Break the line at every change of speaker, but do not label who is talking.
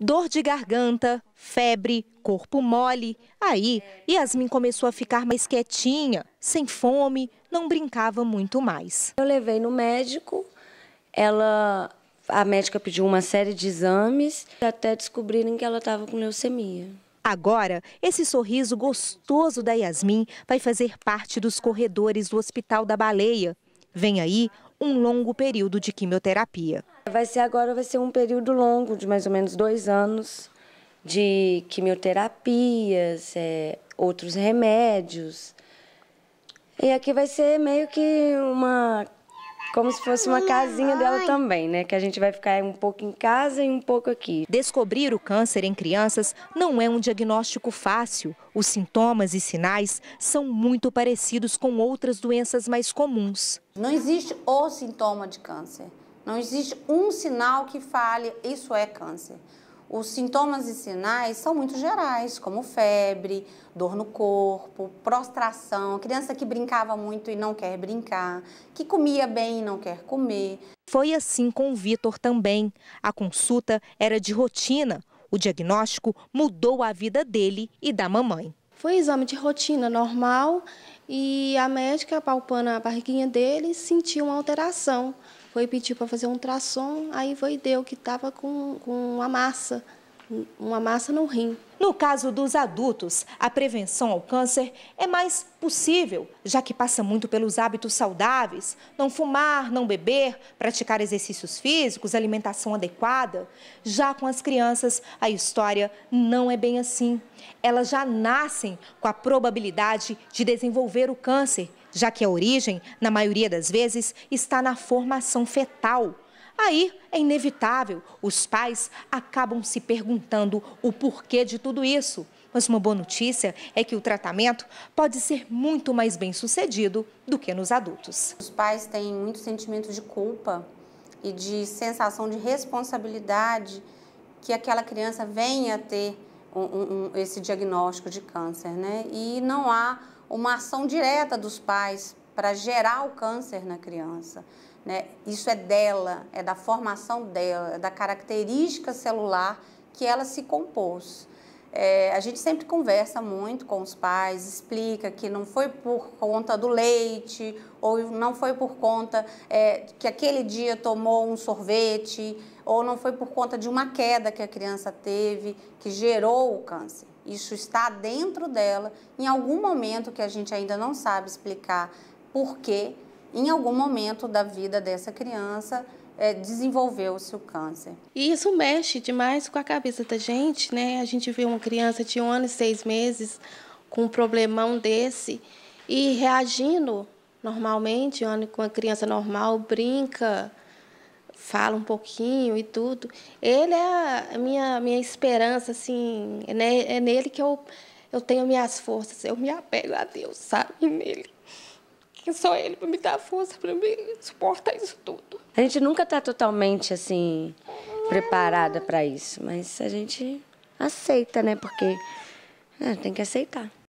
dor de garganta, febre, corpo mole. Aí, Yasmin começou a ficar mais quietinha, sem fome, não brincava muito mais. Eu levei no
médico, ela a médica pediu uma série de exames até descobrirem que ela estava com leucemia. Agora, esse sorriso gostoso da
Yasmin vai fazer parte dos corredores do Hospital da Baleia. Vem aí um longo período de quimioterapia.
Vai ser agora, vai ser um período longo, de mais ou menos dois anos, de quimioterapias, é, outros remédios. E aqui vai ser meio que uma como se fosse uma casinha dela também, né? Que a gente vai ficar um pouco em casa e um pouco aqui. Descobrir
o câncer em crianças não é um diagnóstico fácil. Os sintomas e sinais são muito parecidos com outras doenças mais comuns.
Não existe o sintoma de câncer. Não existe um sinal que fale isso é câncer. Os sintomas e sinais são muito gerais, como febre, dor no corpo, prostração, criança que brincava muito e não quer brincar, que comia bem e não quer comer. Foi
assim com o Vitor também. A consulta era de rotina. O diagnóstico mudou a vida dele e da mamãe.
Foi exame de rotina normal e a médica, palpando a barriguinha dele, sentiu uma alteração foi pedir para fazer um ultrassom, aí foi deu que estava com, com uma massa, uma massa no rim. No caso dos adultos, a prevenção ao câncer
é mais possível, já que passa muito pelos hábitos saudáveis, não fumar, não beber, praticar exercícios físicos, alimentação adequada. Já com as crianças, a história não é bem assim. Elas já nascem com a probabilidade de desenvolver o câncer já que a origem, na maioria das vezes, está na formação fetal. Aí é inevitável, os pais acabam se perguntando o porquê de tudo isso. Mas uma boa notícia é que o tratamento pode ser muito mais bem sucedido do que nos adultos. Os
pais têm muito sentimento de culpa e de sensação de responsabilidade que aquela criança venha a ter um, um, esse diagnóstico de câncer, né? E não há uma ação direta dos pais para gerar o câncer na criança. Né? Isso é dela, é da formação dela, é da característica celular que ela se compôs. É, a gente sempre conversa muito com os pais, explica que não foi por conta do leite ou não foi por conta é, que aquele dia tomou um sorvete ou não foi por conta de uma queda que a criança teve que gerou o câncer isso está dentro dela. Em algum momento que a gente ainda não sabe explicar por que, em algum momento da vida dessa criança, é, desenvolveu-se o câncer.
E isso mexe demais com a cabeça da gente, né? A gente vê uma criança de um ano e seis meses com um problemão desse e reagindo normalmente, uma criança normal brinca, fala um pouquinho e tudo. Ele é a minha, minha esperança, assim, né? é nele que eu, eu tenho minhas forças. Eu me apego a Deus, sabe? Nele. Que só ele para me dar força para me suportar isso tudo.
A gente nunca está totalmente, assim, preparada para isso, mas a gente aceita, né? Porque é, tem que aceitar.